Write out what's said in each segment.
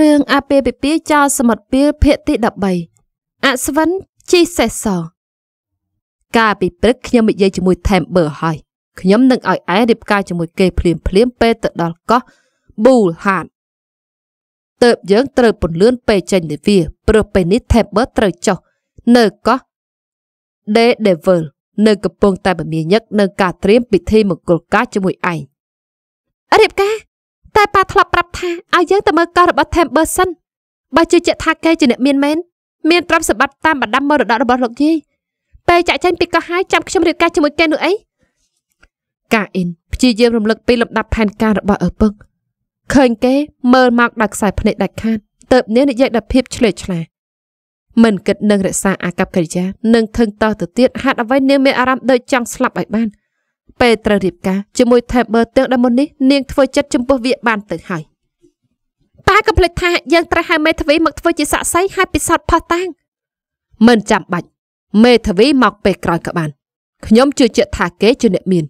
រឿងអាពាហ៍ពិពាហ៍ចោលសមុទ្រពាលភាគទី13អស្វិនជីសេះសកាលពីព្រឹកខ្ញុំនិយាយជាមួយ Timber ហើយខ្ញុំនឹងឲ្យឯងរៀបការជាមួយគេភ្លាមភ្លាមពេលទៅដល់កោះប៊ូលហាតតើបយើងត្រូវពន្លឿនពេលចេញទៅវាព្រោះពេលនេះ Timber ត្រូវចុះនៅកោះ The Devil នៅកំពុងតែបំមាញឹកនឹងការត្រៀមពិធីមង្គលការជាមួយឯងរៀបការតែប៉ាធ្លាប់ប្រាប់ថាឲ្យយើងទៅមើលកោះរបស់ Timber សិនបើជឿជាក់ថាគេជាអ្នកមានមែនមានទ្រព្យសម្បត្តិតាមបណ្ដាំមរតករបស់លោកយាយពេលចាក់ចែងពីកោះហើយចាំខ្ញុំរៀបការជាមួយគេនោះអីកាអ៊ីនព្យាយាមរំលឹកពីលំដាប់ផែនការរបស់ឪពុកឃើញគេមើលមកដោយខ្សែភ្នែកដាច់ខាតទៅបនាងនិយាយដល់ភាពឆ្លេឆ្លាមិនគិតនឹងរក្សាអាកប្បកិរិយានិងថឹងតទៅទៀតហាត់អ្វីនាងមានអារម្មណ៍ដូចចង់ស្លាប់ឲ្យបាន។ពេលត្រូវរៀបការជាមួយ Table ទាំងដើមមុននេះនាងធ្វើចិត្តចំពោះវាបានទៅហើយតាក៏ភ្លេចថាយើងត្រូវហៅមេធាវីមកធ្វើជាសាក់សីហើយពិសោធន៍ផោះតាំងមិនចាំបាច់មេធាវីមកពេលក្រោយក៏បានខ្ញុំជឿជាក់ថាគេជាអ្នកមាន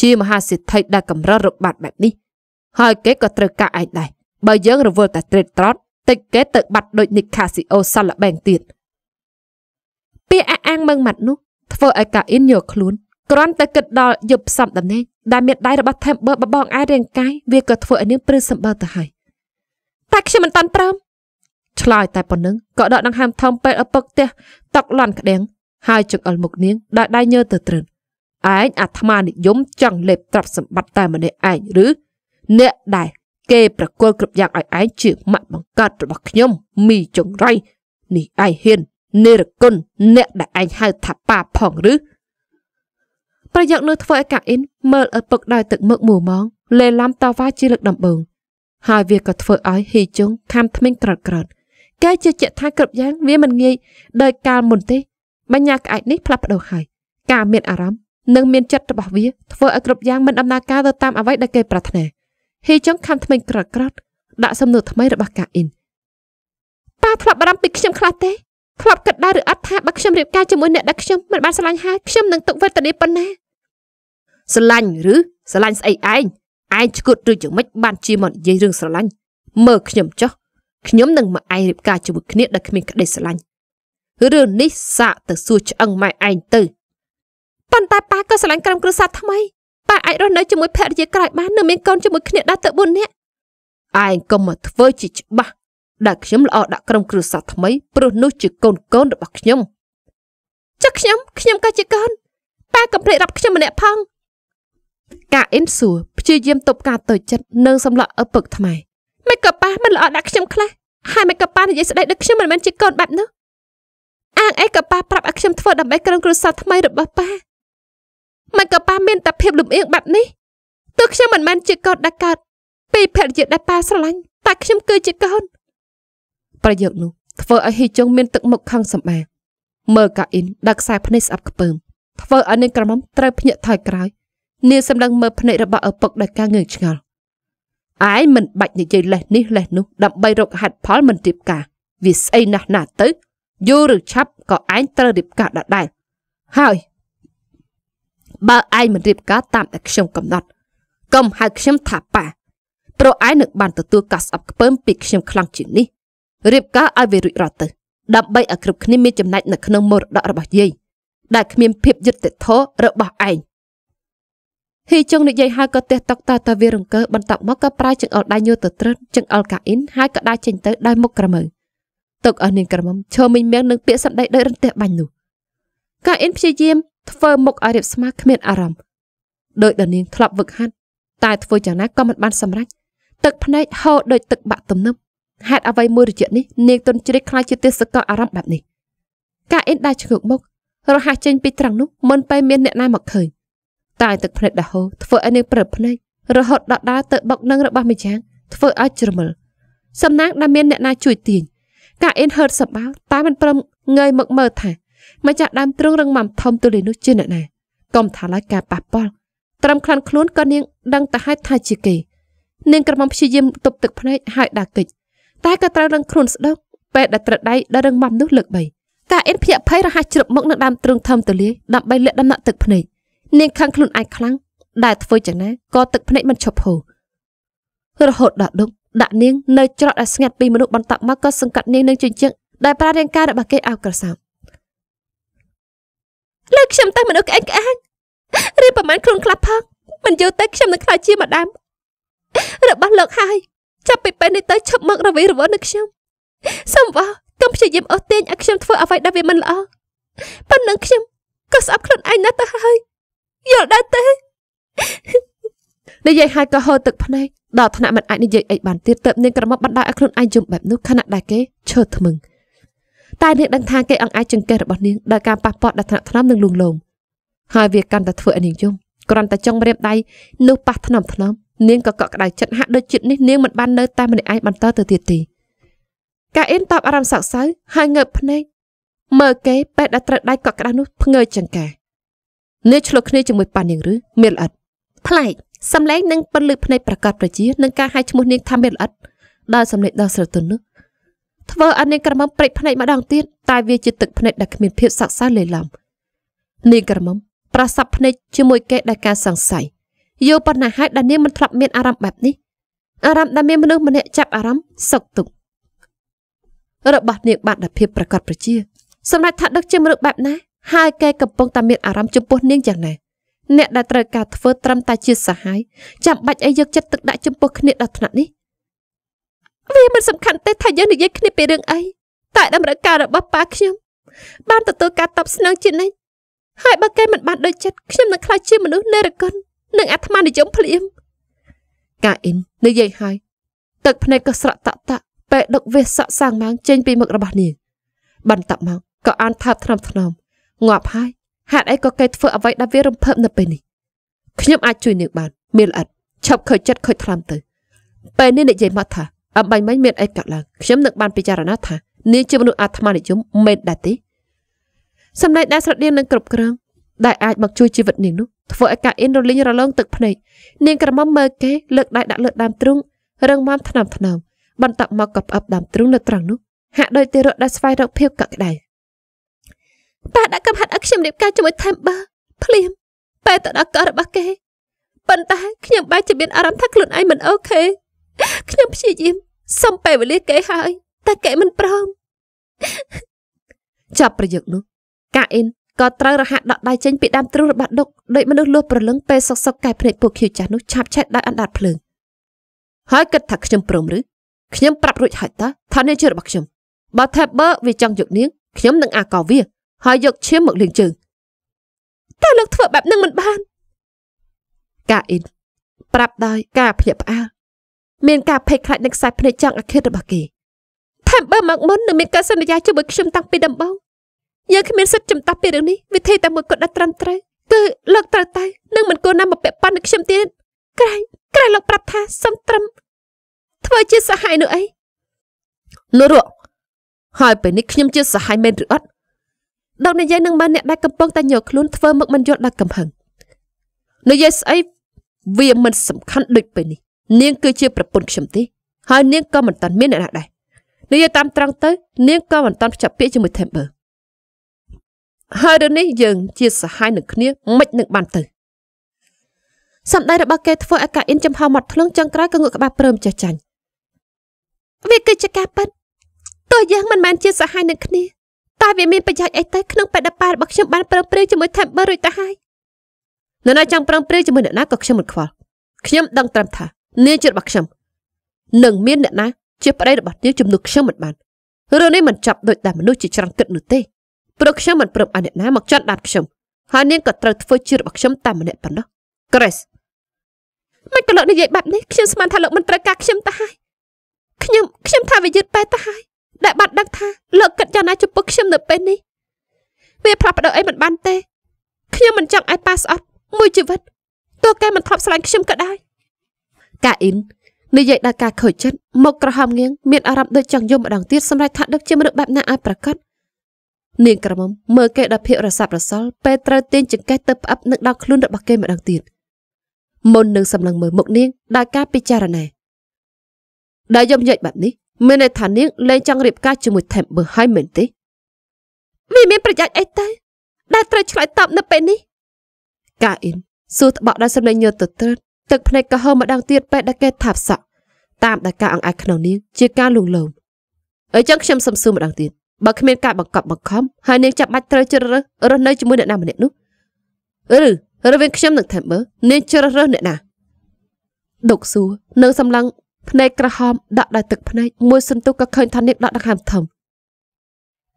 ជាមហាសិទ្ធិដែលកម្រិតរបត់បែបនេះហើយគេក៏ត្រូវការឯងដែរបើយើងរវល់តែត្រេតត្រត់តិចគេទៅបាត់ដូចនិកាស៊ីអូសាឡាបែងទៀតពាក្យអាអាងមើងម៉ាត់នោះធ្វើឲ្យកាអ៊ីនយកខ្លួនគ្រាន់តែគិតដល់យប់សំដំណេកដែលមានដៃរបស់ Timber បបងឯរាងកាយវាក៏ធ្វើឲ្យនាងព្រឺសម្បើទៅហើយតែខ្ញុំមិនតាន់ព្រមឆ្លើយតែប៉ុណ្្នឹងក៏ដកដង្ហើមធំពេកឪពុកផ្ទះតក់លន់ក្ដៀងហើយចង្អុលមុខនាងដោយដៃញើទៅត្រឹមឯងអាត្មានិយមចង់លេបទ្រព្យសម្បត្តិតែម្នាក់ឯងឬអ្នកដែលគេប្រគល់គ្រប់យ៉ាងឲ្យឯងជាម៉ាក់បង្កើតរបស់ខ្ញុំមីចង្រៃនេះឯងហ៊ាននេរគុណអ្នកដែលឯងហៅថាប៉ាផងឬប្រយោគនោះធ្វើឲ្យកៅអ៊ីនមើលឪពុកដោយទឹកមឹកមួម៉ងលេឡាំតវ៉ាជាលើកដំបូងហើយវាក៏ធ្វើឲ្យហ៊ីជុងខំថ្មិញក្រត់ក្រត់គេជឿជាក់ថាគ្រប់យ៉ាង វាមិនងាយដោយកាលមុនទេបញ្ញាក្អែកនេះផ្លាស់ប្ដូរហើយការមានអារម្មណ៍និងមានចិត្តរបស់វាធ្វើឲ្យគ្រប់យ៉ាងមិនដំណើរការទៅតាមអ្វីដែលគេប្រាថ្នាហ៊ីចុងខំថ្មិញក្រត់ក្រត់ដាក់សំណួរថ្មីរបស់កាអ៊ីនប៉ាធ្លាប់បារម្ភពីខ្ញុំខ្លះទេធ្លាប់គិតដែរឬអត់ថាបើខ្ញុំរៀបការជាមួយអ្នកដែលខ្ញុំមិនបានស្រឡាញ់ហើយខ្ញុំនឹងទុកវេទនាប៉ុណ្ណាស្រឡាញ់ឬស្រឡាញ់ស្អីឯងឯងឈួតឬយ៉ាងម៉េចបានជាមកនិយាយរឿងស្រឡាញ់មើលខ្ញុំចុះ ខ្ញុំនឹងមកឯងរៀបការជាមួយគ្នាដែលគ្មានក្តីស្រឡាញ់រឿងនេះសាកទៅសួរឆ្អឹងម៉ែឯងទៅប៉ុន្តែប៉ាក៏ស្រឡាញ់ក្រុមគ្រួសារថ្មីប៉ាអាចរស់នៅជាមួយភរិយាក្រោយបាននៅមានកូនជាមួយគ្នាដល់ទៅ4នាក់ឯងក៏មកធ្វើជាច្បាស់ដែលខ្ញុំល្អដាក់ក្រុមគ្រួសារថ្មីព្រោះនោះជាកូនកូនរបស់ខ្ញុំចុះខ្ញុំខ្ញុំក៏ជាកូនប៉ាកំភ្លេចរាប់ខ្ញុំម្នាក់ផង កាអ៊ិនសួរព្យាយាមទប់ការតូចចិត្តនិងសម្លាក់ឪពុកថ្មៃមិនក៏ប៉ះមិនល្អដាក់ខ្ញុំខ្លះហើយមិនក៏ប៉ះនិយាយស្ដីដូចខ្ញុំមិនមែនជាកូនបែបនោះអាងអីក៏ប៉ះប្រាប់ឲ្យខ្ញុំធ្វើដើម្បីក្រុមគ្រួសារថ្មីរបស់ប៉ាមិនក៏ប៉ះមានតែភាពលំអៀងបែបនេះទោះខ្ញុំមិនមែនជាកូនដែលកើតពីភរិយាដែលប៉ាស្រឡាញ់តែខ្ញុំគឺជាកូនប្រយោគនោះធ្វើឲ្យហ៊ីជុងមានទឹកមុខខឹងសម្បាមើលកាអ៊ីនដាក់ខ្សែភ្នែកស្អប់ខ្ពើមធ្វើឲ្យនាងក្រមុំត្រូវភ្ញាក់ថយក្រោយនាងសម្លឹងមើលភ្នែករបស់ឪពុកដោយការងឿងឆ្ងល់ឯងមិនបាច់និយាយលេះនេះលេះនោះដើម្បីរកហេតុផលមិនរៀបការវាស្អីណាស់ណាស់ទៅយូរឬឆាប់ក៏ឯងត្រូវរៀបការដដែលហើយបើឯងមិនរៀបការតាមតែខ្ញុំកំណត់កុំហៅខ្ញុំថាប៉ាព្រោះឯងនឹងបានទទួលការស្អប់ខ្ពើមពីខ្ញុំខ្លាំងជាងនេះរៀបការឲ្យវារួចរាល់ទៅដើម្បីឲ្យគ្រប់គ្នាមានចំណែកនៅក្នុងមរតករបស់យាយដែលគ្មានភាពយុត្តិធម៌របស់ឯងហ៊ីចុងនិយាយហើយក៏ទះតក់តតវារង្គើបន្តមកក៏ប្រើចង្អុលដៃញូទៅត្រឹមចង្អុលកាអ៊ីនហើយក៏ដាច់ចេញទៅដោយមុខក្រមើទុកឲ្យនាងក្រមុំឈើមិញមៀងនឹងពាក្យសម្ដីដោយរន្ទះបាញ់នោះ កាអ៊ីនព្យាយាម ធ្វើមុខឲ្យរៀបស្មើគ្មានអារម្មណ៍ដោយដនាងធ្លាប់វឹកហាត់តែធ្វើយ៉ាងណាក៏មិនបាន សម្រេចទឹកភ្នែកហូរដោយទឹកបាក់ទំនប់ហេតុអ្វីមួយរយៈនេះនាងទុនជ្រិចខ្លាចជាទេសកលអារម្មណ៍បែបនេះការអ៊ីនដាឈ្ងើកមុខរហ័សចេញពីត្រាំងនោះមិនពេលមានអ្នកណាមកឃើញតែទឹកភ្នែកដហូរធ្វើឲ្យនាងព្រើភ្នែករហូតដល់ដើរទៅបុកនឹងរបស់ម្យ៉ាងធ្វើឲ្យជ្រមិលសំណាងដែលមានអ្នកណាជួយទាញការអ៊ីនហឺតសបោតែមិនព្រមងើយមកមើលថាម្ចាស់ដើមទ្រូងរឹងមាំធំទូលីនោះជាអ្នកណាកុំថាឡើយការប៉ះពាល់ត្រឹមខ្លាំងខ្លួនក៏នាងដឹងតែហេតុថាជាគេនាងក្រមុំព្យាយាមទប់ទឹកភ្នែកហើយដាក់កិច្ចតែក៏ត្រូវនឹងខ្លួនស្ដុកពេលដែលត្រដៃដល់រឹងមាំនោះលើក3តាអ៊ិនភ័យភ័យរហ័សជ្រប់មុខនឹងដើមទ្រូងធំទលាយដើម្បីលាក់ដំណាក់ទឹកភ្នែកនាងខឹងខ្លួនឯងខ្លាំងដែលធ្វើយ៉ាងណាក៏ទឹកភ្នែកមិនឈប់ហូររហូតដល់ដុកដាក់នាងនៅច្រកដែលស្ងាត់ពីមនុស្សបន្តមកក៏សង្កត់នាងនឹងជញ្ជាំងដែលប្រារាងកាយរបស់គេអោក្រសាប់លើខ្ញុំតែមនុស្សក្អែងក្អាងរៀបប្រមាណខ្លួនខ្លះផងមិនយល់តែខ្ញុំនឹងខ្លាចជាម្ដាមរបស់លោកហើយចាប់ពីពេលនេះទៅឈប់មករវីរវល់នឹងខ្ញុំសំវ៉ាកុំព្យាយាមអស់ទាញឲ្យខ្ញុំធ្វើអ្វីដែលវាមិនល្អប៉ុណ្ណឹងខ្ញុំក៏ស្អប់ខ្លួនឯងណាស់ទៅហើយយល់ដែរទេនិយាយហើយក៏ហូរទឹកភ្នែកដល់ថ្នាក់មិនអាចនិយាយអីបានទៀតទៅនាងក្រមុំបណ្ដោយឲ្យខ្លួនឯងយំបែបនោះខណៈដែលគេឈើថ្មឹងតែនាងដឹងថាគេអង្អាចចង្កេះរបស់នាងដោយការប៉ះពាល់ដល់ថ្នាក់ថ្នមនិងលួងលោមហើយវាកាន់តែធ្វើឲ្យនាងយំគ្រាន់តែចង់រៀបដៃនោះប៉ះថ្នមថ្នមនាងក៏កក់ក្ដៅចិត្តហាក់ដូចចិត្តនេះនាងមិនបាននៅតែម្នាក់ឯងបន្តទៅទៀតទេកាអ៊ីនតបអារម្មណ៍សោកសៅហើយងើបភ្នែកមើលគេពេលដែលត្រូវដៃកក់ក្ដៅនោះភ្ងើចចង្ការនាងឆ្លុះគ្នាជាមួយប៉ានាងឬមានល្អិតប្លែកសំឡេងនឹងពលឺភ្នែកប្រកាសប្រជានឹងការហៅឈ្មោះនាងថាមានល្អិតដល់សំឡេងដល់ស្រទន់នោះធ្វើឲ្យនាងក្រមុំព្រិចភ្នែកម្ដងទៀតតែវាជាទឹកភ្នែកដែលគ្មានភាពសោកសៅលេឡំនាងក្រមុំប្រសពភ្នែកជាមួយគេដែលការសង្ស័យយល់ប៉ុណ្ណាហើយដែលនាងមិនធ្លាប់មានអារម្មណ៍បែបនេះអារម្មណ៍ដែលមានមនុស្សម្នាក់ចាប់អារម្មណ៍សុកទុក្ខរបស់នាងបានដល់ភាពប្រកបប្រជា សម្រាប់ថាដឹកជាមនុស្សបែបណាហើយគេកំពុងតែមានអារម្មណ៍ចំពោះ នាងយ៉ាងណាអ្នកដែលត្រូវការធ្វើត្រឹមតែជាសហាយចាំបាច់ឲ្យយកចិត្តទុកដាក់ចំពោះគ្នាដល់ថ្នាក់នេះវាមិនសំខាន់ទេថាយើងនិយាយគ្នាពីរឿងអីតែតម្រូវការរបស់ប៉ាខ្ញុំបានទទួលការតបស្នងជានិច្ចហើយបើគេមិនបានដូចចិត្តខ្ញុំនឹងខ្លាចជាមនុស្សនេរគុណនិងអាត្មានិយមភ្លាមកាអ៊ីននិយាយហើយទឹកភ្នែកក៏ស្រក់តក់តក់ពេលដឹកវាសក់សាងម៉ាងចេញពីមុខរបស់នាងបន្ទាប់មកក៏អានថើបថ្នមថ្នមងាប់ហើយហេតុអីក៏គេធ្វើអ្វីដែលវារំភើបនៅពេលនេះខ្ញុំអាចជួយនាងបានមានល្អិតឈប់ខូចចិត្តខូចថ្លាំទៅពេលនេះនិយាយមកថាអំបញ្មិញមានអីកើតឡើងខ្ញុំនឹងបានពិចារណាថានាងជាមនុស្សអាត្មានិយមមែនដែរទេសម្ដែងដែលស្រដៀងនឹងគ្រប់គ្រងដែលអាចមកជួយជីវិតនាងនោះធ្វើឲ្យកាអ៊ីនរលីងរលោងទឹកភ្នែកនាងក្រមុំមើលគេលើកដៃដាក់លើដើមទ្រូងរឹងមាំថ្នមថ្នមបន្តមកក៏ផ្អឹបដើមទ្រូងនៅត្រង់នោះហាក់ដូចទីរត់ដែលស្វែងរកភាពកក់ក្ដៅប៉ាដាក់កំហាត់ឲ្យខ្ញុំរៀបការជាមួយថេមបើភ្លាមប៉ែទៅដល់កោះរបស់គេប៉ុន្តែខ្ញុំបែរជាមាន អារម្មណ៍ថាខ្លួនឯងមិនអូខេខ្ញុំព្យាយាមសុំពេលវេលាគេហើយ តែគេមិនព្រមចាប់ប្រយោគនោះកាអ៊ីនក៏ត្រូវរហ័សដកដៃចេញពីដើមទ្រូងរបស់ដុកដោយមនុស្សលួសប្រលឹងពេលសុកសុកកែភ្នែកពួកខៀវចាស់នោះឆាប់ឆេះដោយអណ្ដាតភ្លើងហើយគិតថាខ្ញុំព្រមឬខ្ញុំប្រាប់រួចហើយតើថានេះជារបស់ខ្ញុំបើថាបើវាចង់យកនាងខ្ញុំនឹងអាកោវាហើយយកឈាមមកលាងជើងតើលោកធ្វើបែបនឹងមិនបានកាអ៊ីនប្រាប់ដោយការភ្ញាក់ផ្អើលមាន ការភ័យខ្លាចនឹងខ្សែភ្នែកចង់អាឃិតរបស់គេថាបើមកមុននឹងមានការសន្យាជាមួយខ្ញុំតាំងពីដំបូងយើងគ្មានសិទ្ធិចំតាប់ពីរឿងនេះវិធីតែមួយគត់ដែលត្រឹមត្រូវគឺលោកត្រូវតែនឹងមិនគួរណាមកពាក់ព័ន្ធនឹងខ្ញុំទៀតក្រែងក្រែងលោកប្រាប់ថាសំត្រឹមធ្វើជាសហាយនោះអីលោករកហើយពេលនេះខ្ញុំជាសហាយមែនឬអត់ដល់និយាយនឹងបានអ្នកដែលកំពុងតែញយខ្លួនធ្វើមកមិនយល់ដល់កំហឹងនិយាយស្អីវាមិនសំខាន់ដូចពេលនេះនាងគឺជា ប្រពន្ធខ្ញុំទេហើយនាងក៏មិនតាន់មានអ្នកណាដែរនិយាយតាមត្រង់ទៅនាងក៏មិនតាន់ភ្ជាប់ពាក្យជាមួយ Temper ហើយរឿងនេះយើងជាសហាយនឹងគ្នាមិននឹងបានទៅសម្ដីរបស់គេធ្វើឲ្យកាអ៊ីនចំហមាត់ធ្លងចង្ក្រោយក៏ងក់ក្បាលព្រមចេះចាញ់វាគឺជាការប៉ັດតើយើងមិនមែនជាសហាយនឹងគ្នាតែវាមានប្រយោជន៍អីទៅក្នុងបដិបារបស់ខ្ញុំបានប្រឹងប្រែងជាមួយថេមបឺរួចទៅហើយនៅណាចង់ប្រឹងប្រែងជាមួយអ្នកណាក៏ខ្ញុំមិនខ្វល់ខ្ញុំដឹងត្រឹមថានាងជារបស់ខ្ញុំនឹងមានអ្នកណាជាប្តីរបស់នាងជំនួសខ្ញុំមិនបានរឿងនេះមិនចាប់ដូចតែមនុស្សជាច្រើនគិតនោះទេព្រោះខ្ញុំមិនព្រមឲ្យអ្នកណាមកចាត់ដាត់ខ្ញុំហើយនាងក៏ត្រូវធ្វើជារបស់ខ្ញុំតែម្នាក់ប៉ុណ្ណោះ Grace មិនក៏លោកនិយាយបែបនេះខ្ញុំស្មានថាលោកមិនត្រូវការខ្ញុំទៅហើយខ្ញុំខ្ញុំថាវាយឺតពេកទៅហើយដែលបាត់ដឹងថាលោកគិតយ៉ាងណាចំពោះខ្ញុំនៅពេលនេះវាផ្លាស់ប្ដូរអីមិនបានទេខ្ញុំមិនចង់ឲ្យប៉ាស្អត់មួយជីវិតទោះគេមិនថប់ស្លាញ់ខ្ញុំក៏ដោយកាអ៊ីននិយាយដល់ការខូចចិត្តមកក្រហមងៀងមានអារម្មណ៍ដូចចង់យំម្ដងទៀតសម្រាប់ថាដឹកជាមនុស្សបែបណាឲ្យប្រកបនាងក្រមុំមើលគេដល់ភាករសាប់រសល់ពេលត្រូវទាញចង្កេះទៅផ្អឹបនឹងដល់ខ្លួនរបស់គេម្ដងទៀតមុននឹងសម្លឹងមើលមុខនាងដោយការពិចារណាដែលយំយិចបែបនេះមានន័យថានាងលែងចង់រៀបការជាមួយថេមបើហើយមែនទេវាមានប្រយោជន៍អីទៅដែលត្រូវឆ្លើយតបនៅពេលនេះ កាអ៊ីនសួរត្បកដល់សម្លេងញើទៅត្រឹតទឹកភ្នែកក៏ហឺម្ដងទៀតពេលដែលគេថាប់សក់ តាមដែលការអង្អាចក្នុងនាង ជាការលួងលោមអញ្ចឹងខ្ញុំសំសួរម្ដងទៀតបើគ្មានការបង្កប់បង្ខំហើយនាងចាប់បាច់ត្រូវជ្រើសរើសរស់នៅជាមួយអ្នកណាម្នាក់នោះឬរវាងខ្ញុំនិងថេមបឺនាងជ្រើសរើសអ្នកណាដុកសួរនៅសម្លឹងភ្នែកក្រហមដាក់ដោយទឹកភ្នែកមួយសន្ទុះក៏ឃើញថានាងដាក់ដង្ហើមធំ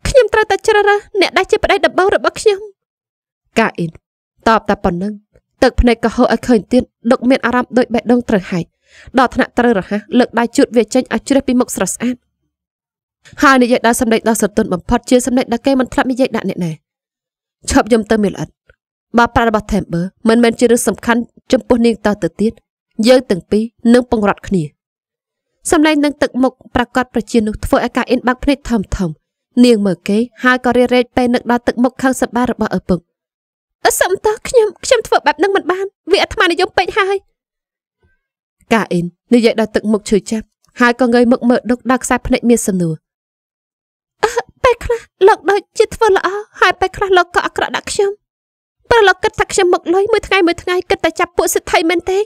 ខ្ញុំត្រូវតែជ្រើសរើសអ្នកដែលជាប្តីដំបូងរបស់ខ្ញុំកាអ៊ីនតបតែប៉ុណ្ណឹងទឹកភ្នែកក៏ហូរឲ្យឃើញទៀតដុកមានអារម្មណ៍ដូចបេះដូងត្រូវហែកដល់ថ្នាក់ត្រូវរហ័សលើកដៃជូតវាចេញឲ្យជ្រេះពីមុខស្រស់ស្អាតហើយនិយាយដល់សម្ដេចដ៏ស្រទន់បំផុតជាសម្ដេចដែលគេមិនធ្លាប់និយាយដាក់អ្នកណែឈប់យំទៅមានល្អិតបើប្រារបស់ Temper មិនមែនជារឿងសំខាន់ចំពោះនាងតទៅទៀតយើងទាំងពីរនឹងពង្រត់គ្នាសម្លេងនឹងទឹកមុខប្រកាសប្រជានោះធ្វើឲ្យការអៀនបាក់ភ្នែកធំធំនាង មើលគេហើយក៏រារែកពេលនឹកដល់ទឹកមុខខាងសបារបស់ឪពុកអសំតោះខ្ញុំខ្ញុំធ្វើបែបនឹងមិនបាន វាអាត្មានិយមពេកហើយកាអ៊ីននិយាយដល់ទឹកមុខឈឺចាប់ហើយក៏ងើយមុខមើលដុកដល់ខ្សែភ្នែកមានសំណួរពេលខ្លះលោកដូចជាធ្វើល្អហើយពេលខ្លះលោកក៏អាក្រក់ដាក់ខ្ញុំប្រឡូកគិតថាខ្ញុំមកលុយមួយថ្ងៃមួយថ្ងៃគិតតែចាប់ពួកសិទ្ធិមែនទេ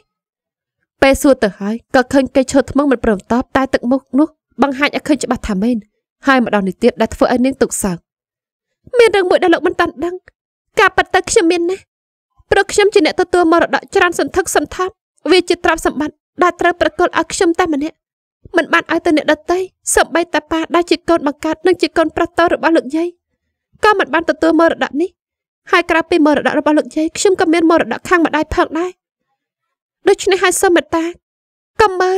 ពេលសួរទៅហើយក៏ឃើញគេឈើថ្មងមិនព្រមតបតែទឹកមុខនោះបង្ហាញឲ្យឃើញច្បាស់ថាមែនហើយម្ដងនេះទៀតដែលធ្វើឲ្យនាងទុកសោកមានរឿងមួយដែលលោកមិនតាន់ដឹងការប៉ັດទៅខ្ញុំមានណាស់ព្រោះខ្ញុំជាអ្នកទទួលមរតកច្រើនសន្ធឹកសន្ធាប់វាជាទ្រព្យសម្បត្តិដែលត្រូវប្រគល់ឲ្យខ្ញុំតែម្នាក់មិនបានឲ្យទៅអ្នកដតីសម្បីតាប៉ាដែលជាកូនបង្កើតនិងជាកូនប្រុសតរបស់លោកយាយក៏មិនបានទទួលមរតកនេះហើយក្រៅពីមរតករបស់លោកយាយខ្ញុំក៏មានមរតកខាងម្ដាយផងដែរដូច្នេះហើយសូមមេត្តាកំមើល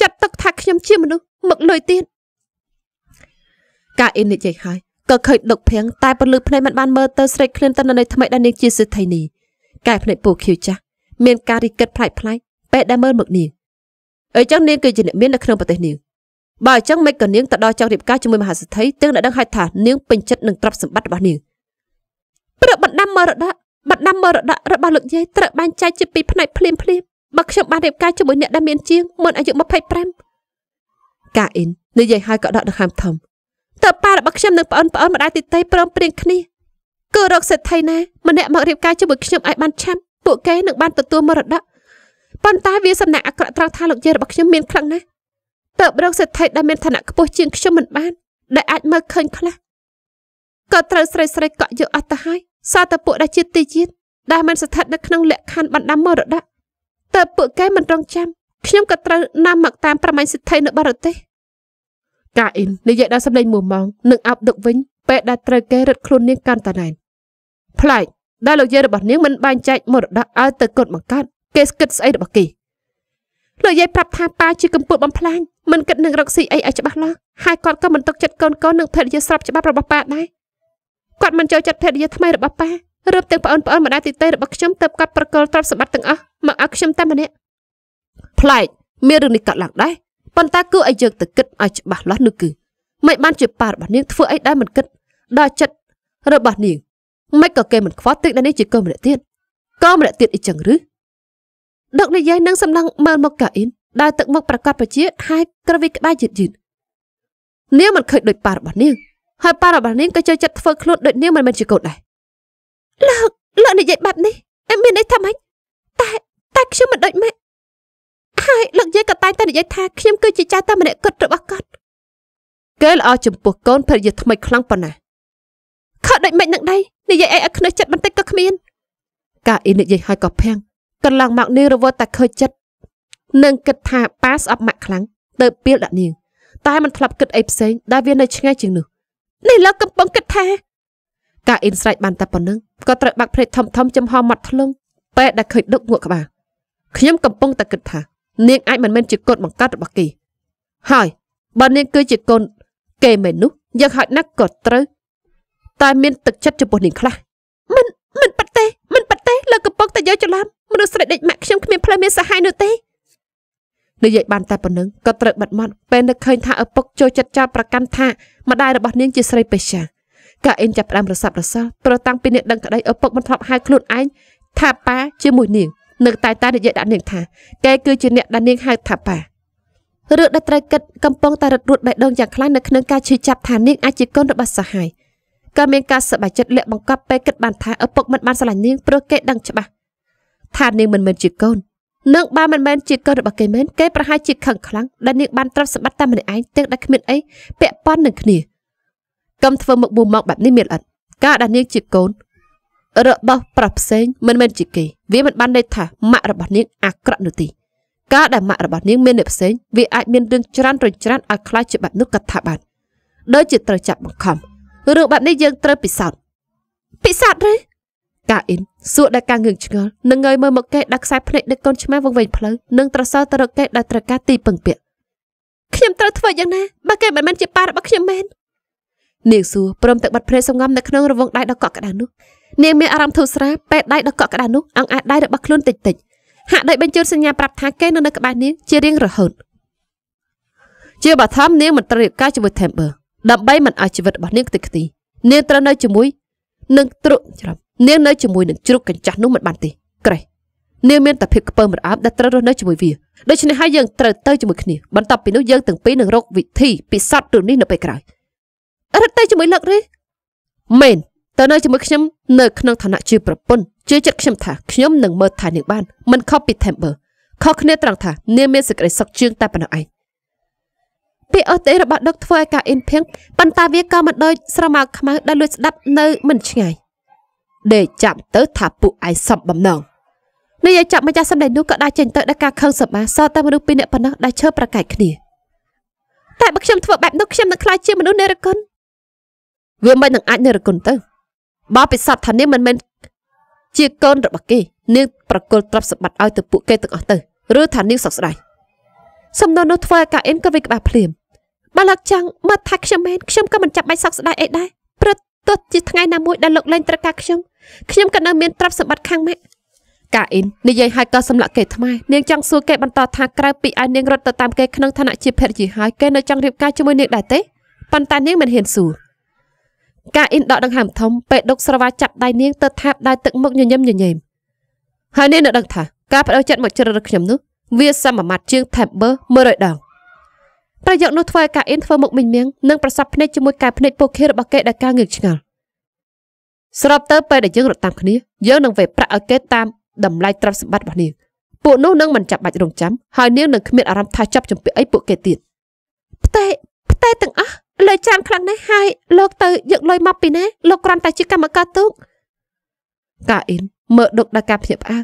ចាត់ទុកថាខ្ញុំជាមនុស្សមកលុយទៀតកាអ៊ីននិយាយហើយក៏ឃើញដុកភៀងតែពលឺភ្នែកមិនបានមើលទៅស្រេកឃ្លានទៅនៅថ្មីដែលនាងជាសិទ្ធិនីកែភ្នែកពូខៀវចាស់មានការរិះគិតផ្លែកផ្លែកពេលដែលមើលមកនាងអីចឹងនាងគឺជាអ្នកមាននៅក្នុងប្រទេសនាងបើអញ្ចឹងមិនក៏នាងទៅដល់ចង់រៀបការជាមួយមហាសេដ្ឋីទាំងដែលដឹងហេតុថានាងពេញចិត្តនឹងទ្រព្យសម្បត្តិរបស់នាងព្រឹកបណ្ដាំមរតកបណ្ដាំមរតករបស់លោកយាយត្រូវបានចែកជាពីរផ្នែកភ្លាមភ្លាមបើខ្ញុំបានរៀបការជាមួយអ្នកដែលមានជាងមុនអាយុ25កាអ៊ីននិយាយហើយក៏ដកដង្ហើមធំតើប៉ារបស់ខ្ញុំនិងប្អូនប្អូនម្ដាយទីតីព្រមព្រៀងគ្នាគឺរកសេដ្ឋីណាម្នាក់មករៀបការជាមួយខ្ញុំឲ្យបានឆាប់ពួកគេនឹងបានទទួលមរតកប៉ុន្តែវាសំណាក់អាក្រក់ត្រង់ថាលោកយាយរបស់ខ្ញុំមានខ្លាំងណាស់តើបរកសេដ្ឋីដែលមានឋានៈខ្ពស់ជាងខ្ញុំមិនបានដែលអាច មើលឃើញខ្លះក៏ត្រូវស្រីស្រីកក់យកអត់ទៅហើយសារតែពួកដែលជាទីជាតិដែលមិនស្ថិតនៅក្នុងលក្ខខណ្ឌបណ្ដាមរតកតើពួកគេមិនរងចាំខ្ញុំក៏ត្រូវនាំមកតាម ប្រមាញ់សិទ្ធិនៅបរទេសកាអ៊ីននិយាយដល់សម្លេងមួម៉ងនិងអាប់ដឹកវិញ ពេលដែលត្រូវគេរត់ខ្លួននាងកាន់តាណែនផ្លែកដែលលោកយាយរបស់នាងមិនបែងចែកមរតកឲ្យទៅកូនបង្កើតគេគិតស្អីរបស់គេលោកយាយប្រាប់ថាប៉ាជាកំពូលបំផ្លាញមិនគិតនឹងរកស៊ីអីឲ្យច្បាស់លាស់ហើយគាត់ក៏មិនទុកចិត្តកូនកូននឹងភរិយាស្រាប់ច្បាប់របស់ប៉ាដែរគាត់មិនចូលចិត្តភរិយាថ្មីរបស់ប៉ារៀបទាំងប្អូនប្អូនម្ដាយទីតេរបស់ខ្ញុំទៅកាត់ប្រកលទ្រព្យសម្បត្តិទាំងអស់មកឲ្យខ្ញុំតែម្នាក់ប្លែកមានរឿងនេះកើតឡើងដែរប៉ុន្តែគួរឲ្យយើងទៅគិតឲ្យច្បាស់លាស់នោះគឺមិនបានជាប៉ារបស់នាងធ្វើអីដែរមិនគិតដល់ចិត្តរបស់នាងមិនក៏គេមិនខ្វល់ទឹកដល់នេះជាកូនម្នាក់ទៀតកូនម្នាក់ទៀតអីចឹងឬដឹកនិយាយនឹងសម្លឹងមើលមកកាអ៊ីនដែលទឹកមុខប្រកាសបជាហើយក្រវិក្តៅយឺតយឺតនាងមិនឃើញដូចប៉ារបស់នាងហើយប៉ារបស់នាងក៏ចូលចិត្តធ្វើខ្លួនដូចនាងមិនមែនជាកូនដែរលោកលោកនិយាយបែបនេះអេមានន័យថាម៉េចតែតែខ្ញុំមិនដូចម៉ាក់ហើយលោកយាយក៏តែងតែនិយាយថាខ្ញុំគឺជាចៅតែ ម្នាក់គត់របស់គាត់គេល្អចំពោះកូនភរិយាថ្មីខ្លាំងប៉ុណ្ណាខកដូចម៉េចនឹងដែរនិយាយអីឲ្យខ្នើចចិត្តបន្តិចក៏គ្មានកាអ៊ីននិយាយហើយក៏ភាំងកន្លងមកនាងរវល់តែឃើញចិត្តនឹងគិតថាប៉ាស្អប់ម៉ាក់ខ្លាំងទៅពីលដាក់នាង តែមិនធ្លាប់គិតអីផ្សេងដែលវានៅឆ្ងាយជាងនោះនេះឡើកំពុងគិតថាការអ៊ីនស្រេចបានតែប៉ុណ្្នឹងក៏ត្រូវបាក់ភ្នែកធំ ធំចំហមាត់ធ្លុងពេលដែលឃើញដឹកងក់ក្បាលខ្ញុំកំពុងតែគិតថានាងអាចមិនមែនជាកូនបង្កើតរបស់គេហើយបើនាងគឺជាកូនគេមែននោះយ៉ាងហោចណាស់ក៏ត្រូវតែមានទឹកចិត្តចំពោះនាងខ្លះមិនមិនប៉ះទេលើកកំពុងតែយកច្រឡំមនុស្សស្រីដេកម៉ាក់ខ្ញុំគ្មានផ្លូវមានសហាយនោះទេនិយាយបានតែប៉ុណ្ណឹងក៏ត្រូវបាត់មាត់ពេលនឹកឃើញថាឪពុកចូលចិត្តចោតប្រកាន់ថាម្ដាយរបស់នាង ជាស្រីបេស្យាក៏អេងចាប់ផ្ដើមរសាប់រសាព្រោះតាំងពីនាងដឹងក្តីឪពុកមិនធ្លាប់ហៅខ្លួនឯងថាប៉ាជាមួយនាង នៅ តែតែនិយាយដាក់នាងថាគេគឺជាអ្នកដែលនាងហៅថាប៉ារឿងដែលត្រូវគិតកំពុងតែរត់រួតបេះដូងយ៉ាងខ្លាំងនៅក្នុងការឈឺចាប់ថានាងអាចជាកូនរបស់សហាយក៏មានការសប្បាយចិត្តលាក់បង្កប់ពេលគិតបានថាឪពុកមិនបានស្រឡាញ់នាងព្រោះគេដឹងច្បាស់ថានាងមិនមែនជាកូននាងបើមិនមែនជាកូនរបស់គេមែនគេប្រហែលជាខឹងខ្លាំងដែលនាងបានទ្រព្យសម្បត្តិតែម្នាក់ឯងទាំងដែលគ្មានអីពាក់ព័ន្ធនឹងគ្នាកុំធ្វើមុខបួមមកបែបនេះមានអត់ការដែលនាងជាកូនរបស់ប្រុសផ្សេងមិនមែនជាគេវាមិនបានន័យថាម៉ាក់របស់នាងអាក្រក់នោះទេការដែលម៉ាក់របស់នាងមានអ្នកផ្សេងវាអាចមានរឿងច្រើនរញច្រានឲ្យខ្លាចជាបែបនោះកថាបានដូចជាត្រូវចាប់បង្ខំគឺរឿងបែបនេះយើងត្រូវពិសោធន៍ពិសោធន៍ឬកាអ៊ីនសួរដល់កាងើងឆ្ងល់នឹងងើយមើលមកគេដាក់ខ្សែភ្នែកដឹកកូនឆ្មាវងវែងផ្លូវនិងត្រសើទៅរកគេដែលត្រូវការទីពឹងពាក់ខ្ញុំត្រូវធ្វើយ៉ាងណាបើគេមិនមែនជាប៉ារបស់ខ្ញុំមែននាងសួរព្រមទាំងបាត់ព្រៃសងំនៅក្នុងរវងដៃដ៏កក់ក្ដៅនោះនាងមានអារម្មណ៍ធូរស្រាលពេលដៃដ៏កក់ក្ដៅនោះអង្អាចដៃរបស់ខ្លួនតិចតិចហាក់ដូចបញ្ជូនសញ្ញាប្រាប់ថាគេនៅនៅក្បែរនាងជារៀងរហូតជាបឋមនាងមិនត្រូវរៀបការជាមួយ Temper ដើម្បីមិនឲ្យជីវិតរបស់នាងខ្ទេចខ្ទីនាងត្រូវនៅជាមួយនឹងទ្រុច្រាប់នាងនៅជាមួយនឹងជ្រូកកញ្ចាស់នោះមិនបានទេក្រេះនាងមានតែភាពខ្ពើមរអាប់ដែលត្រូវរស់នៅជាមួយវាដូច្នេះហើយយើងត្រូវទៅជាមួយគ្នាបន្ទាប់ពីនោះយើងទាំងពីរនឹងរកវិធីពិសោធន៍រឿងនេះនៅពេលក្រោយរត់ទៅជាមួយលឹកទេមែនទៅនៅជាមួយខ្ញុំនៅក្នុងឋានៈជាប្រពន្ធជឿចិត្តខ្ញុំថាខ្ញុំនឹងមើលថែនាងបាន មិនខុសពី Temper ខុសគ្នាត្រង់ថានាងមានសេចក្តីសុខជាងតែប៉ុណ្ណោះឯងពាក្យអូទេរបស់ដុកធ្វើឲ្យការអ៊ិនភៀងប៉ុន្តែវាក៏មិនដូចស្រមោលខ្មៅដែលលួចស្ដាប់នៅមិនឆ្ងាយដេកចាំទៅ ថាពួកឯងសំបំណងនាយចាប់ម្ចាស់សម្ដែងនោះក៏ដាច់ចេញទៅដល់ការខឹងសម្បាសតែមនុស្សពីរនាក់ប៉ុណ្ណោះដែលឈើប្រកែកគ្នាតែបើខ្ញុំធ្វើបែបនោះខ្ញុំនឹងក្លាយជាមនុស្សនិរគុណវាមិននឹងអាចនិរគុណទៅបើពិសោធន៍ថានាងមិនមែនជាកូនរបស់គេនាងប្រគល់ទ្រព្យសម្បត្តិឲ្យទៅពួកគេទាំងអស់ទៅឬថានាងសោកស្ដាយសំណួរនោះធ្វើឲ្យកាអ៊ិនក៏វិក្បាសភ្លាមបើលោកចង់មើលថាខ្ញុំមែនខ្ញុំក៏មិនចាំបាច់សោកស្ដាយអីដែរព្រឹត្តទោះជាថ្ងៃណាមួយដែលលោកលែងត្រូវការខ្ញុំខ្ញុំក៏នៅមានទ្រព្យសម្បត្តិខាងម៉ាក់កាអ៊ីននិយាយហើយក៏សម្លាក់គេថ្មនាងចង់សួរគេបន្ត ថាក្រៅពីឲ្យនាងរត់ទៅតាមគេក្នុងឋានៈជាភរិយាហើយគេនៅចង់រៀបការជាមួយនាងដែរទេប៉ុន្តែនាងមិនហ៊ានសួរកាអ៊ីនដកដង្ហើមធំពេលដុកស្រវាចាប់ដៃនាងទៅថាបដៃទឹកមុខញញឹមញញែមហើយនាងនៅដឹងថាការបដិសេធមកជ្រើសរើសខ្ញុំនោះវាសមមាត្រជាង Temper 100ដងប្រយោគនោះធ្វើឲ្យកាអ៊ីនធ្វើមុខមិញមៀងនិងប្រសពភ្នែកជាមួយកែភ្នែកពុកខៀវរបស់គេដែលការងឿងឆ្ងល់ស្របទៅពេលដែលយើងរត់តាមគ្នាយើងនឹងវេប្រាក់ឲ្យគេតាមតម្លៃទ្រព្យសម្បត្តិរបស់នាងពួកនោះនឹងមិនចាប់បាច់រងចាំហើយនាងនឹងគ្មានអារម្មណ៍ថាចាប់ចំពាក់អីពួកគេទៀតផ្ទៃផ្ទៃទាំងអស់លើចានខ្លាំងណាស់ហើយលោកទៅយកលុយមកពីណាលោកគ្រាន់តែជាកម្មការទូកកាអ៊ីនមើលដុកដល់ការភ្ញាក់ផ្អើល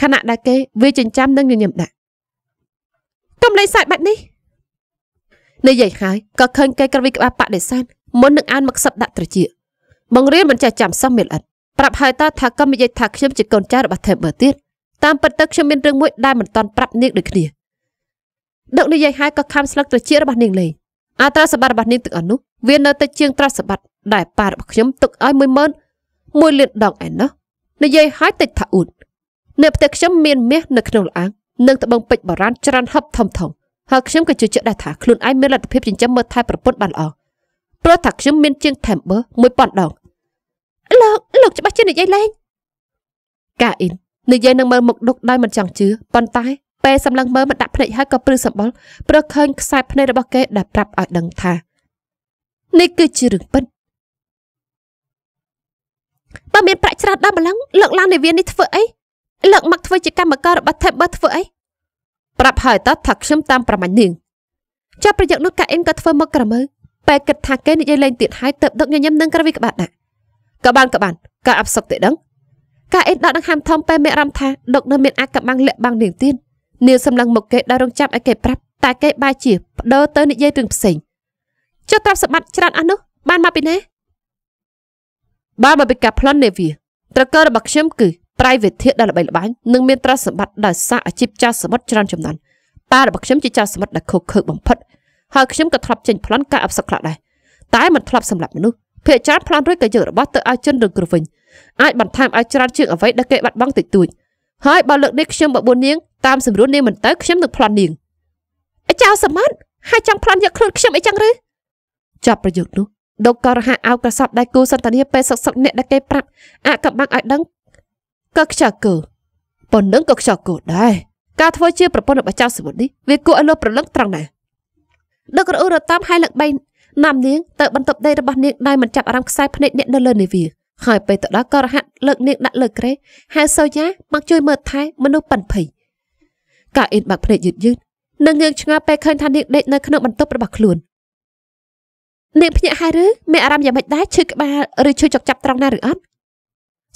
ខណៈដែលគេវាចិញ្ចាំនឹងញញឹមដាក់កុំលេងសើចបែបនេះនិយាយហើយក៏ឃើញគេក្រវីក្បាលបដិសេធមុននឹងអានមកសឹបដាក់ត្រជាបង្រៀនមិនចេះចាំសោះមានអត់ប្រាប់ហើយតើថាកុំនិយាយថាខ្ញុំជាកូនចៅរបស់ថេបឺទៀតតាមពិតទៅខ្ញុំមានរឿងមួយដែលមិនតន់ប្រាប់នាងដូចគ្នាដឹកនិយាយហើយក៏ខំស្លឹកត្រជារបស់នាងលេងអត្រាសម្បត្តិរបស់នាងទឹកអត់នោះវានៅតែជាងត្រាសម្បត្តិដែលប៉ារបស់ខ្ញុំទុកឲ្យ10000 1លានដងឯណោះនិយាយហើយតិចថាអ៊ូតនៅផ្ទះខ្ញុំមានមាសនៅក្នុងលអាង និងត្បូងពេជ្របារាណច្រើនហឹបធំធំហើយខ្ញុំក៏ជឿជាក់ដែរថាខ្លួនឯងមានលទ្ធភាពចិញ្ចឹមមើលថែប្រពន្ធបានល្អព្រោះថាខ្ញុំមានជាង Timber 1000ដងលោកលោក ច្បាស់ជានិយាយលេងកាអ៊ីននិយាយនឹងមើលមុខដុកដោយមិនចង់ជឿប៉ុន្តែពេលសម្លឹងមើលមិនដាក់ភ្នែកហើយក៏ព្រឺសម្បល់ព្រោះឃើញខ្សែភ្នែករបស់គេដែលប្រាប់ឲ្យដឹងថានេះគឺជារឿងពិតបើមានប្រាក់ច្រើនដល់ម្លឹងលើកឡើងនាវានេះធ្វើអីលើកមកធ្វើជាកម្មកររបស់ Timber ធ្វើអីប្រាប់ហើយតោះថាខ្ញុំតាមប្រមាញ់នាងចាប់ប្រយោគនោះកាអ៊ីនក៏ធ្វើមកក្រមើពេលគិតថាគេនិយាយលេងទៀតហើយទៅដឹកញញឹមនឹង ក្រវីក្បាត់ដាក់ក៏បានក៏បានក៏អាប់សឹកតែដឹងកាអ៊ីនដកដង្ហើមធំពេលមេរំថាដឹកនៅមានអាចកំបាំងលាក់បាំងនាងទៀតនាងសម្លឹងមកគេដល់រងចាំឲ្យគេប្រាប់តែគេបែរជាបដើទៅនិយាយរឿងផ្សេងចុះត្រាប់សម្បត្តិច្រើនអស់នោះបានមកពីណាបានមកពីការប្លន់នាវា ត្រកើរបស់ខ្ញុំគឺ private ធាតដែលល្បីល្បាញនិងមានទ្រព្យសម្បត្តិដោយសារអាជីពចៅសមុទ្រច្រើនចំនួនប៉ារបស់ខ្ញុំជាចៅសមុទ្រដែលខុសខើបំផុតហើយខ្ញុំក៏ធ្លាប់ចេញប្លន់ការអបសុខខ្លះដែរតែមិនធ្លាប់សម្លាប់មនុស្សភាគច្រើនប្លន់រួចក៏យករបស់ទៅឲ្យជនរងគ្រោះវិញអាចបន្ថែមឲ្យច្រើនជាងអ្វីដែលគេបាត់បង់តិចតួចហើយបើលើកនេះខ្ញុំបបួននាងតាមសម្រួលនាងមិនទៅខ្ញុំនឹងប្លន់នាងអីចៅសមុទ្រហើយចង់ប្លន់យកខ្លួនខ្ញុំអីចឹងឬចាប់ប្រយោគនោះដុកក៏រហ័សអោបក្រសាប់ដៃគូសន្តានាពេលសឹកសឹកអ្នកដែលគេប្រាប់អាកបាំងឲ្យដឹងក៏ខ្ចក់គូប៉ុណ្ណឹងក៏ខ្ចក់គូដែរការធ្វើជាប្រពន្ធរបស់ចៅសមុទ្រនេះវាគួរឲ្យលោកប្រលឹងត្រង់ណាស់ដឹករអ៊ូរតាមហើយលឹកបីណាំនាងទៅបន្ទប់ដីរបស់នាងដោយមិនចាប់អារម្មណ៍ខ្សែភ្នែកអ្នកនៅលើនាវាហើយពេលទៅដល់ក៏រហ័សលើកនាងដាក់លើក្រេហើយសូយ៉ាមកជួយមើលថែមនុស្សប៉ិនភ័យកាអ៊ីនបាក់ភ្នែកយឺតយឺតនិងងឿងឆ្ងល់ពេលឃើញថានាងដេកនៅក្នុងបន្ទប់របស់ខ្លួននាងភ្ញាក់ហើយឬមានអារម្មណ៍យ៉ាងម៉េចដែរឈឺក្បាលឬឈឺចុកចាប់ត្រង់ណាឬអត់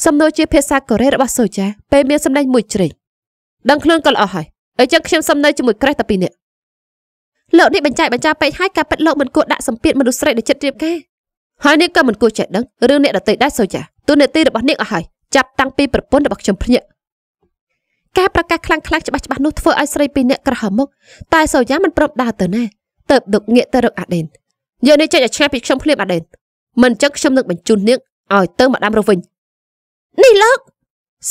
សំណួរជាភាសាកូរ៉េរបស់សូចាពេលមានសម្ដែងមួយជ្រេចដឹងខ្លួនក៏ល្អហើយអញ្ចឹងខ្ញុំសំណើជាមួយក្រេះតែពីរនាក់លោកនេះបញ្ចាយបញ្ចាពេកហើយការពិតលោកមិនគួរដាក់សម្ពាធមនុស្សស្រីដែលចិត្តរៀបការហើយនេះក៏មិនគួរចេះដឹងរឿងអ្នកដតីដែរសូចាទូនេតិរបស់នាងអស់ហើយចាប់តាំងពីប្រពន្ធរបស់ខ្ញុំភ្ញាក់ការប្រកាសខ្លាំងខ្លាំងច្បាស់ច្បាស់នោះធ្វើឲ្យស្រីពីរនាក់ក្រហមមុខតែសូយ៉ាមិនព្រមដើរទៅណាទៅដុកងាកទៅរកអាដេនយើងនេះចេញឲ្យឆ្ងាយពីខ្ញុំភ្លាមអាដេនមិនចឹងខ្ញុំនឹងបញ្ជូននាងឲ្យទៅមកដាំរស់វិញនេះលោក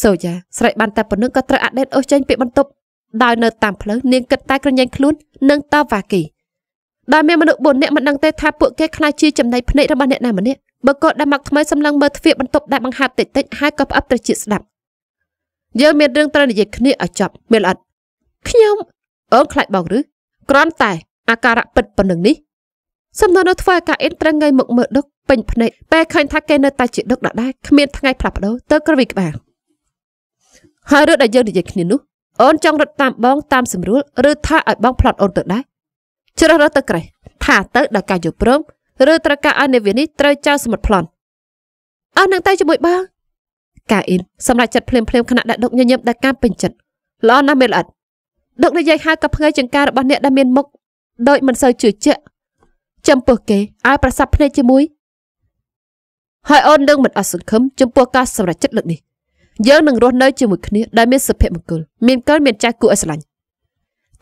សូយ៉ាស្រែកបានតែប៉ុណ្្នឹងក៏ត្រូវអដេតអូសចេញពីបន្ទប់ដោយនៅតាមផ្លូវនាងគិតតែក្រញែងខ្លួននឹងតវ៉ាគីដែលមានមនុស្ស4នាក់មិនដឹងទេថាពួកគេខ្លាចជាចំណៃភ្នែករបស់អ្នកណាម្នាក់បើក៏ដាក់មកថ្មីសម្លឹងមើលទ្វារបន្ទប់ដែលបង្ហាត់តិចតិចហើយក៏ផ្អឹបត្រជាស្ដាប់យើងមានរឿងត្រូវនិយាយគ្នាឲ្យចប់មានអត់ខ្ញុំអូនខ្លាចបងឬគ្រាន់តែអាការៈពិតប៉ុណ្្នឹងនេះសំណួរនោះធ្វើឲ្យកាអ៊ីនត្រឹងងៃមកមើលដុកពេញភ្នែកពេលឃើញថាគេនៅតែជាដឹកដដែលគ្មានថ្ងៃផ្លាស់ប្ដូរទៅក្រវីក្បាលហើយរឿងដែលយើងនិយាយគ្នានោះអូនចង់រត់តាមបងតាមសម្រួល ឬ ថាឲ្យបង ផ្លត់អូនទៅដែរជ្រើសរើសទៅក្រេះថាទៅដល់ការយល់ព្រមឬត្រូវការឲ្យនាវានេះត្រូវចោលសមុទ្រប្លន់អស់នឹងតែជាមួយបងកាអ៊ីនសម្រាប់ចិត្តភ្លាមភ្លាមខណៈដែលដុកញញឹមដល់ការពេញចិត្តល្អណាស់មែនល្អិតដុកនិយាយហៅក៏ភើយចង្ការរបស់អ្នកដែលមានមុខដូចមិនសូវជឿជាក់ចំពោះគេឲ្យប្រសាប់ភ្នែកជាមួយហើយអូននឹងមិនអស់សង្ឃឹមចំពោះការសម្រេចចិត្តលើកនេះយើងនឹងរស់នៅជាមួយគ្នាដែលមានសុភមង្គលមានកូនមានចាស់គួរឲ្យស្រឡាញ់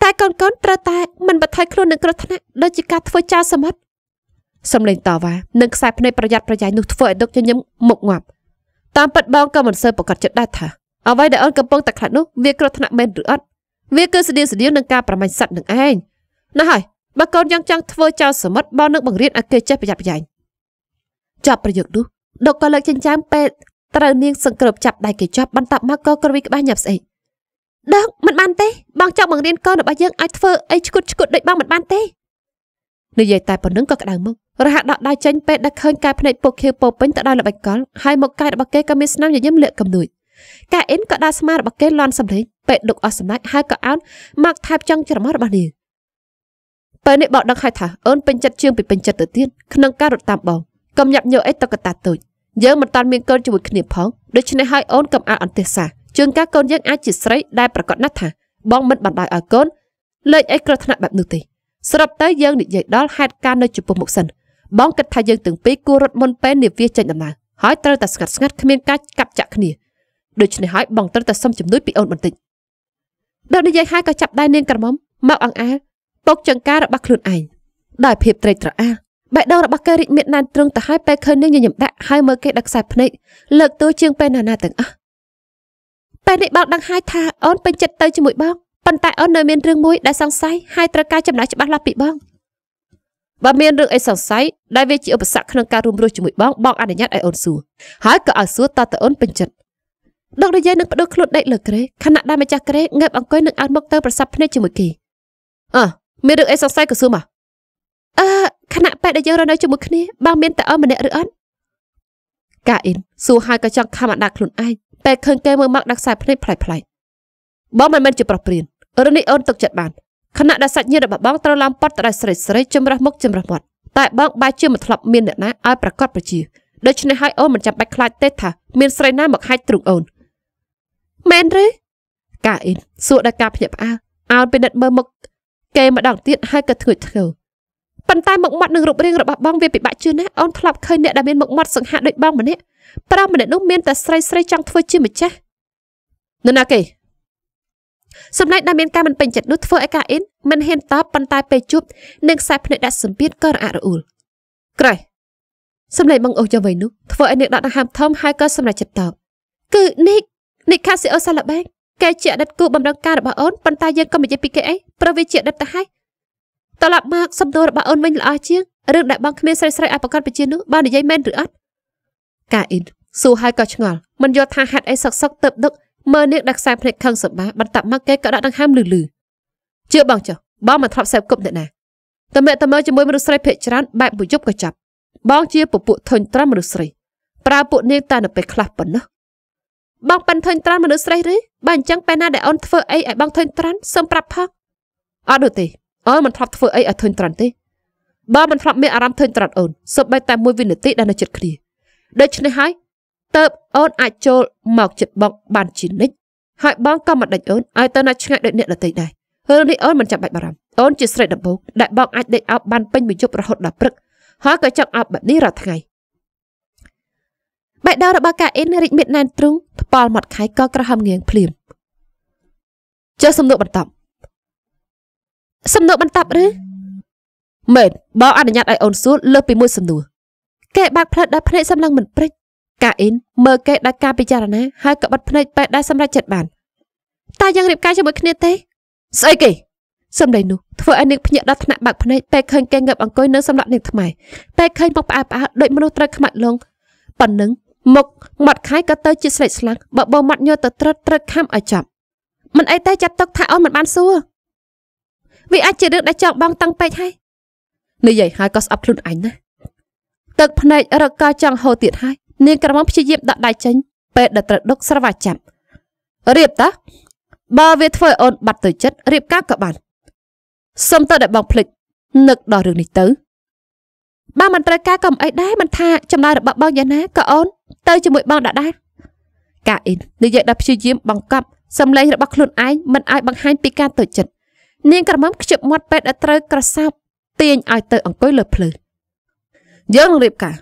តែកូនកូនត្រូវតែមិនបន្ថយខ្លួននឹងគ្រោះថ្នាក់ដូចជាការធ្វើចោលសមុទ្រសំឡេងតវ៉ានិងខ្សែភ្នែកប្រយ័ត្នប្រយែងនោះធ្វើឲ្យដឹកញញឹមមុខងាប់តាមពិតបងក៏មិនសូវប្រកាសចិត្តដែរថាអ្វីដែលអូនកំពុងតែខ្លាចនោះ វាគ្រោះថ្នាក់មែនឬអត់វាគឺស្តៀងស្តៀងនឹងការប្រមាញ់សត្វនឹងឯងណាស់ហើយបើកូនយ៉ាងចង់ធ្វើចោលសមុទ្របងនឹងបង្រៀនឲ្យគេចេះប្រយ័ត្នប្រយែងចាប់ប្រយោគនោះដុកក៏លើកចិញ្ចើមពេលត្រូវនាងសង្គ្របចាប់ដៃគេជាប់បន្ទាប់មកក៏គ្រវីក្បាលញាប់ស្អេកដុកមិនបានទេបងចង់បង្រៀនកូនរបស់យើងឲ្យធ្វើអីឈ្គុតឈ្គុតដូចបងមិនបានទេនិយាយតែប៉ុណ្្នឹងក៏ក្តៅមករហ័សដកដៃចេញពេលដែលឃើញកែភ្នែកពុកខៀវពោពេញទៅដោយល្បិចកលហើយមុខកាយរបស់គេក៏មានស្នាមញញឹមលាក់កំនួចកែអ៊ិនក៏ដាក់ស្មាររបស់គេលន់សម្លេងពេលដុកអស់សម្លាច់ហើយក៏អោនមកថែបចង់ច្រមុះរបស់នាងពេលនេះបងដឹងហើយថាអូនពេញចិត្តជាងពីពេញចិត្តទៅទៀតក្នុងការរត់តាមបងកុំញាប់ញយកអីតុក្កតាតូចយើងមិនតាន់មានកូនជាមួយគ្នាផងដូច្នេះហើយអូនកុំអាលអន្តេសាជួនកាលកូនយើងអាចជាស្រីដែលប្រកាសណាស់ថា បងមិនបណ្ដោយឲ្យកូនលេចអីគ្រោះថ្នាក់បែបនោះទេស្រាប់តែយើងនិយាយដល់ហេតុការណ៍នៅចំពោះមុខសិនបងគិតថាយើងទាំងពីរគួររត់មុនពេលនាវាចេញដំណើរហើយត្រូវតែស្ងាត់ស្ងាត់គ្មានការកាប់ចាក់គ្នាដូច្នេះហើយបងត្រូវតែសុំជំនួយពីអូនបន្តិចដល់និយាយហើយក៏ចាប់ដៃនាងក្រមុំមកអង្អែលពកចង្ការរបស់ខ្លួនឯងដោយភាពត្រេកត្រអាលបេះដូងរបស់គេរីកមាឌណានទ្រឹងទៅហើយពេលឃើញនាងញញឹមដាក់ហើយមើលគេដឹកខ្សែភ្នែកលើកទួជាងពេលណានាទាំងអស់ពេលនេះបងដឹងហើយថាអូនពេញចិត្តទៅជាមួយបងប៉ុន្តែអូននៅមានរឿងមួយដែលសង្ស័យហើយត្រូវការចំណាយច្បាស់លាស់ពីបងបើមានរឿងអីសង្ស័យដែលវាជាឧបសគ្គក្នុងការរួមរស់ជាមួយបងបងអនុញ្ញាតឲ្យអូនសួរហើយក៏ឲ្យសួរតើតើអូនពេញចិត្តលោកនិយាយនឹងបដូរខ្លួនដេកលើក្រេខណៈដែលម្ចាស់ក្រេងើបអង្គុយនឹងអោនមុខទៅប្រសັບភ្នែកជាមួយគេអើមានរឿងអីសង្ស័យក៏សួរមកអឺខណៈពេលដែលយើងរស់នៅជាមួយគ្នាបើមានតែអូនម្នាក់ឬអត់កាអ៊ីនសួរហើយក៏ចង់ខំអដាក់ខ្លួនឯងពេលឃើញគេមើលមក ដាក់ខ្សែភ្នែកផ្លែផ្លែបងមិនមែនជាប្រុសព្រៀនរឿងនេះអូនទុកចិត្តបានខណៈដែលសាច់ញាតិរបស់បងត្រូវឡើងប៉តទៅដល់ស្រីស្រីចម្រើសមុខចម្រើសមាត់ តែបងបែរជាមិនធ្លាប់មានអ្នកណាឲ្យប្រកាសប្រជាដូច្នេះហើយអូនមិនចាំបាច់ខ្លាចទេថាមានស្រីណាមកហាច់ទ្រូងអូនមែនឬកាអ៊ីនសួរដល់ការភ្ញាក់ផ្អើលអោនពិនិត្យមើលមុខគេម្ដងទៀតហើយក៏ធ្ងន់ធ្ងរប៉ុន្តែមុខមាត់និងរូបរាងរបស់បងវាពិបាកជឿណាស់អូនធ្លាប់ឃើញអ្នកដែលមានមុខមាត់សង្ហាដូចបងម្នាក់ប្រុសម្នាក់នោះមានតែស្រីស្រីចង់ធ្វើជាម្ចាស់នរណាគេសម្ដេចដែលមានការមិនពេញចិត្តនោះធ្វើឲ្យកាអ៊ីនមិនហ៊ានតបប៉ុន្តែពេលជួបនឹងខ្សែភ្នែកដាក់សម្ពាធក៏រអាក់រអួលក្រៃសម្លេងបងអូសយ៉ាងវិញនោះធ្វើឲ្យអ្នកដកដង្ហើមធំហើយក៏សម្រេចចិត្តតបគឺនិកនិកខាស៊ីអូសាឡាបែងគេជាអតីតគូបំរុងការរបស់អូនប៉ុន្តែយើងក៏មិននិយាយពីគេអីព្រោះវាជាអតីតទៅហើយត្រឡប់មកសំណួររបស់អូនវិញល្អជាងរឿងដែលបងគ្មានស្រីស្រីអបកតប្រជានោះបាននិយាយមែនឬអត់កាអ៊ីនសួរហើយក៏ឆ្ងល់មិនយល់ថាហេតុអីសឹកសឹកទៅដឹកមើលនាងដាក់ខ្សែភ្នែកខឹងសម្បាបន្តាប់មកគេក៏ដាក់ដង្ហើមលឺលឺជឿបងចុះបងមិនធ្លាប់សេពគប់អ្នកណាតែមេតើមើលជាមួយមនុស្សស្រីភេកច្រើនបែបមួយយប់ក៏ចាប់ បង ជាពពួកធុញត្រាំមនុស្សស្រីប្រើពួកនាងតែនៅពេលខ្លះប៉ុណ្ណោះបងប៉ិនធុញត្រានមនុស្សស្រីឬបើអញ្ចឹងពេលណាដែលអូនធ្វើអីឲ្យបងធុញត្រានសូមប្រាប់ផងអត់ដូចទេអើមិនធ្លាប់ធ្វើអីឲ្យធុញទ្រាន់ទេបើមិនធ្លាប់មានអារម្មណ៍ធុញទ្រាន់អូនសូម្បីតែមួយវិនាទីដែលនៅចិត្តគ្នាដូច្នេះហើយតើបអូនអាចចូលមកចិត្តបងបានជានិច្ចហើយបងក៏មិនដេញអូនឲ្យទៅណាឆ្ងាយដូចអ្នកដទៃដែររឿងនេះអូនមិនចាំបាច់បារម្ភអូនជាស្រីដំបូងដែលបងអាចដេកអោបបានពេញមួយយប់រហូតដល់ព្រឹកហើយក៏ចង់អោបបែបនេះរាល់ថ្ងៃបែកដៅរបស់កាអ៊ីនរិចមៀតណែនទ្រុងថ្ពាល់មាត់ខៃក៏ក្រហមងៀងភ្លាមចុះសំណួរបន្តសំណួរបន្តឬមែនបើអនុញ្ញាតឲ្យអូនសួរលើសពីមួយសំណួរគេបាក់ផ្លិតដល់ភ្នែកសម្លឹងមិនព្រិចកាអ៊ីនមើលគេដល់ការពិចារណាហើយក៏បិទភ្នែកពេទ្យដែលសម្រេចចិត្តបានតែយ៉ាងរៀបការជាមួយគ្នាទេស្អីគេសំដីនោះធ្វើឲ្យនាងភ្ញាក់ដល់ថ្នាក់បាក់ភ្នែកពេលឃើញគេងើបអង្គុយនៅសម្រាប់នាងថ្មៃពេលឃើញមកផ្អើផ្អើដូចមនុស្សត្រូវខ្មាច់លងប៉ុណ្ណឹងមុខមាត់ខែក៏ទៅជាស្លេកស្លាំងបើបើមាត់ញើទៅត្រឹតត្រឹកខំឲ្យចប់មិនអីតែចាត់ទុកថាអូនមិនបានសួរវាអាចជារឿងដែលចោកបងតាំងពេកហើយនិយាយហើយក៏ស្អប់ខ្លួនអញណាទឹកភ្នែករកកោចង់ហូរទៀតហើយនាងក្រមុំព្យាយាមដាក់ដៃចេញពេលដែលត្រូវដុកស្រវាចាប់រៀបតាបើវាធ្វើអូន បាត់ទៅចិត្តរៀបការក៏បានសុំទៅដែលបងភ្លេចនឹកដល់រឿងនេះទៅបើមិនត្រូវការក៏មិនអីដែរមិនថាចំណាយរបស់បងយ៉ាងណាក៏អូនទៅជាមួយបងដែរកាអ៊ីននិយាយដល់ព្យាយាមបង្កប់សម្លេងរបស់ខ្លួនឯងមិនឲ្យបង្ហាញពីការទុច្ចរិតនាងក្រមុំខ្ជិបមាត់ពេទ្យឲ្យត្រូវក្រសាប់ទាញឲ្យទៅអង្គុយលើភ្លឺយើងនឹងរៀបការ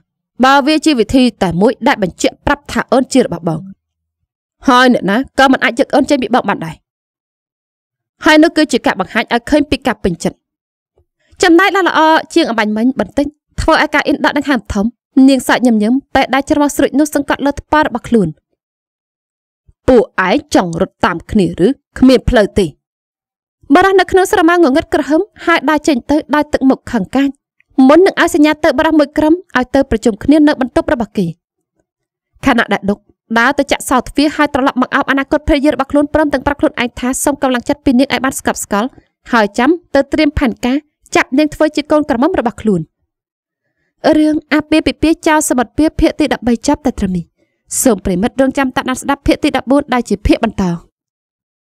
បើវាជាវិធី តែមួយ ដែលបញ្ជាក់ប្រាប់ថាអូនជារបស់បងហើយអ្នកណាក៏មិនអាចយកអូនចេញពីបងបានដែរហើយនោះគឺជាការបង្ហាញឲ្យឃើញពីការពេញចិត្តចំណែកឡាល្អជាងអបាញ់មិញបន្តិចធ្វើឲ្យការអ៊ីនដាក់នឹងហាមធំនាងសាច់ញឹមញឹមពេលដែលច្រមុះស្រួចនោះសង្កត់លើថ្ប៉របស់ខ្លួនពួកឯងចង់រត់តាម គ្នាឬគ្មាន ផ្លូវទេបរះនៅក្នុងស្រមោងងងឹតក្រហមហើយដើរចេញទៅដើរទឹកមុខខាងកាច់មុននឹងឲ្យសញ្ញាទៅបរះមួយក្រុមឲ្យទៅប្រជុំគ្នានៅបន្ទប់របស់គេខណៈដែលដុកដើរទៅចាក់សោទ្វារហើយត្រឡប់មកអោបអនាគតភរិយារបស់ខ្លួនព្រមទាំងប្រាប់ខ្លួនឯងថាសូមកម្លាំងចិត្តពីនាងឲ្យបានស្កប់ស្កល់ហើយចាំទៅត្រៀមផែនការចាប់នាងធ្វើជាកូនក្រមុំរបស់ខ្លួនរឿងអាពាហ៍ពិពាហ៍ចោលសមិទ្ធភាពភាគទី13ចាប់តែត្រឹមនេះសូមប្រិមិត្តរងចាំតាក់ដាត់ស្ដាប់ភាគទី14ដែលជាភាគបន្ត